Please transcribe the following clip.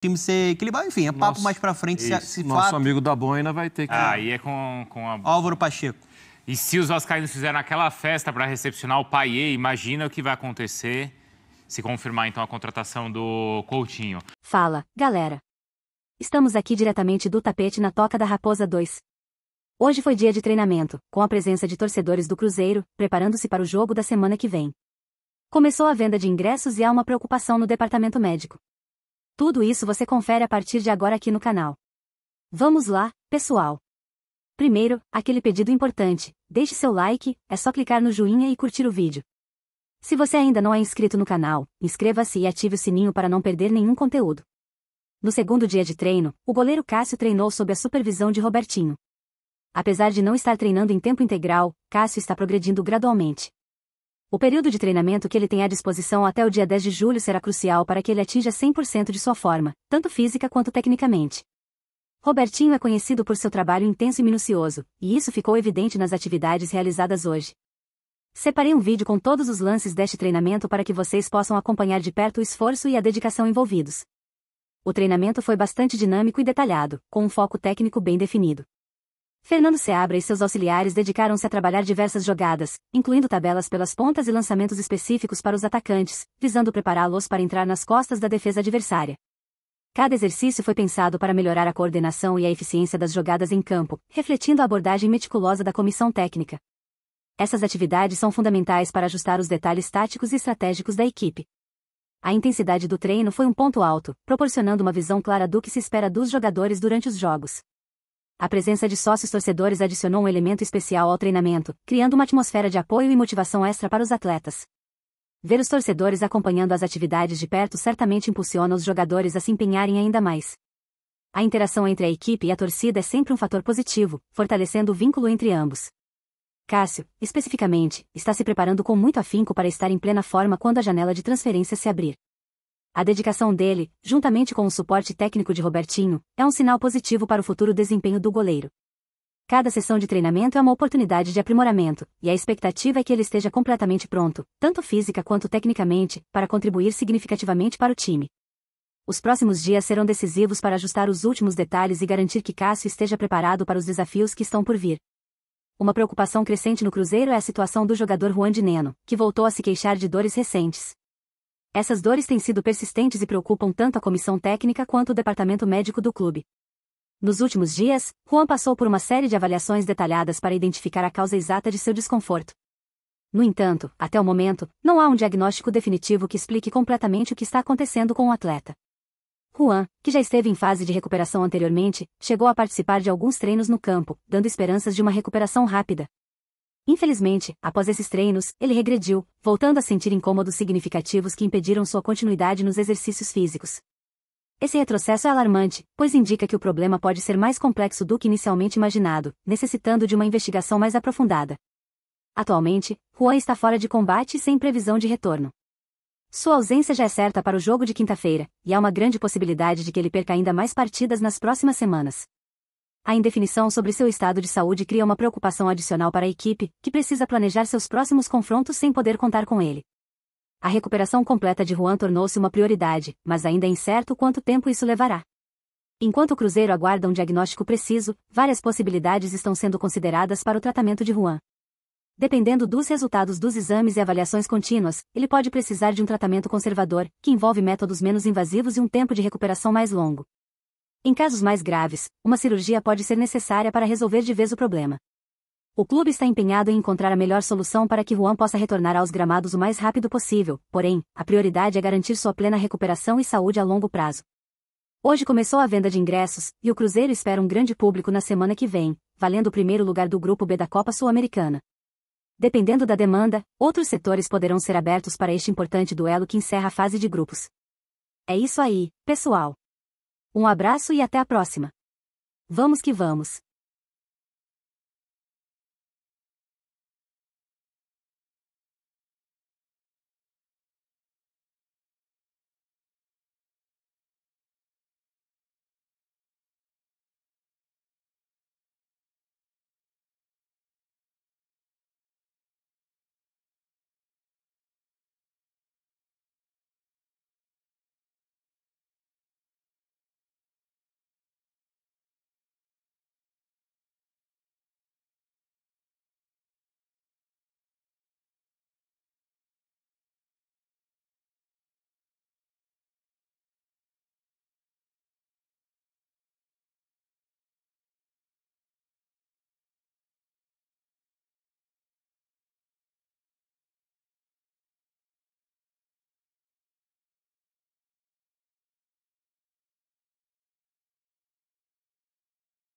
time ser equilibrado. Enfim, é papo nosso, mais para frente. se, se nosso fato. amigo da Boina vai ter que. Ah, aí é com, com a. Álvaro Pacheco. E se os Vascaínos fizeram aquela festa para recepcionar o Paier, imagina o que vai acontecer se confirmar então a contratação do Coutinho. Fala, galera. Estamos aqui diretamente do tapete na Toca da Raposa 2. Hoje foi dia de treinamento, com a presença de torcedores do Cruzeiro, preparando-se para o jogo da semana que vem. Começou a venda de ingressos e há uma preocupação no departamento médico. Tudo isso você confere a partir de agora aqui no canal. Vamos lá, pessoal! Primeiro, aquele pedido importante, deixe seu like, é só clicar no joinha e curtir o vídeo. Se você ainda não é inscrito no canal, inscreva-se e ative o sininho para não perder nenhum conteúdo. No segundo dia de treino, o goleiro Cássio treinou sob a supervisão de Robertinho. Apesar de não estar treinando em tempo integral, Cássio está progredindo gradualmente. O período de treinamento que ele tem à disposição até o dia 10 de julho será crucial para que ele atinja 100% de sua forma, tanto física quanto tecnicamente. Robertinho é conhecido por seu trabalho intenso e minucioso, e isso ficou evidente nas atividades realizadas hoje. Separei um vídeo com todos os lances deste treinamento para que vocês possam acompanhar de perto o esforço e a dedicação envolvidos. O treinamento foi bastante dinâmico e detalhado, com um foco técnico bem definido. Fernando Seabra e seus auxiliares dedicaram-se a trabalhar diversas jogadas, incluindo tabelas pelas pontas e lançamentos específicos para os atacantes, visando prepará-los para entrar nas costas da defesa adversária. Cada exercício foi pensado para melhorar a coordenação e a eficiência das jogadas em campo, refletindo a abordagem meticulosa da comissão técnica. Essas atividades são fundamentais para ajustar os detalhes táticos e estratégicos da equipe. A intensidade do treino foi um ponto alto, proporcionando uma visão clara do que se espera dos jogadores durante os jogos. A presença de sócios torcedores adicionou um elemento especial ao treinamento, criando uma atmosfera de apoio e motivação extra para os atletas. Ver os torcedores acompanhando as atividades de perto certamente impulsiona os jogadores a se empenharem ainda mais. A interação entre a equipe e a torcida é sempre um fator positivo, fortalecendo o vínculo entre ambos. Cássio, especificamente, está se preparando com muito afinco para estar em plena forma quando a janela de transferência se abrir. A dedicação dele, juntamente com o suporte técnico de Robertinho, é um sinal positivo para o futuro desempenho do goleiro. Cada sessão de treinamento é uma oportunidade de aprimoramento, e a expectativa é que ele esteja completamente pronto, tanto física quanto tecnicamente, para contribuir significativamente para o time. Os próximos dias serão decisivos para ajustar os últimos detalhes e garantir que Cássio esteja preparado para os desafios que estão por vir. Uma preocupação crescente no Cruzeiro é a situação do jogador Juan de Neno, que voltou a se queixar de dores recentes. Essas dores têm sido persistentes e preocupam tanto a comissão técnica quanto o departamento médico do clube. Nos últimos dias, Juan passou por uma série de avaliações detalhadas para identificar a causa exata de seu desconforto. No entanto, até o momento, não há um diagnóstico definitivo que explique completamente o que está acontecendo com o atleta. Juan, que já esteve em fase de recuperação anteriormente, chegou a participar de alguns treinos no campo, dando esperanças de uma recuperação rápida. Infelizmente, após esses treinos, ele regrediu, voltando a sentir incômodos significativos que impediram sua continuidade nos exercícios físicos. Esse retrocesso é alarmante, pois indica que o problema pode ser mais complexo do que inicialmente imaginado, necessitando de uma investigação mais aprofundada. Atualmente, Juan está fora de combate e sem previsão de retorno. Sua ausência já é certa para o jogo de quinta-feira, e há uma grande possibilidade de que ele perca ainda mais partidas nas próximas semanas. A indefinição sobre seu estado de saúde cria uma preocupação adicional para a equipe, que precisa planejar seus próximos confrontos sem poder contar com ele. A recuperação completa de Juan tornou-se uma prioridade, mas ainda é incerto quanto tempo isso levará. Enquanto o Cruzeiro aguarda um diagnóstico preciso, várias possibilidades estão sendo consideradas para o tratamento de Juan. Dependendo dos resultados dos exames e avaliações contínuas, ele pode precisar de um tratamento conservador, que envolve métodos menos invasivos e um tempo de recuperação mais longo. Em casos mais graves, uma cirurgia pode ser necessária para resolver de vez o problema. O clube está empenhado em encontrar a melhor solução para que Juan possa retornar aos gramados o mais rápido possível, porém, a prioridade é garantir sua plena recuperação e saúde a longo prazo. Hoje começou a venda de ingressos, e o Cruzeiro espera um grande público na semana que vem, valendo o primeiro lugar do Grupo B da Copa Sul-Americana. Dependendo da demanda, outros setores poderão ser abertos para este importante duelo que encerra a fase de grupos. É isso aí, pessoal! Um abraço e até a próxima. Vamos que vamos!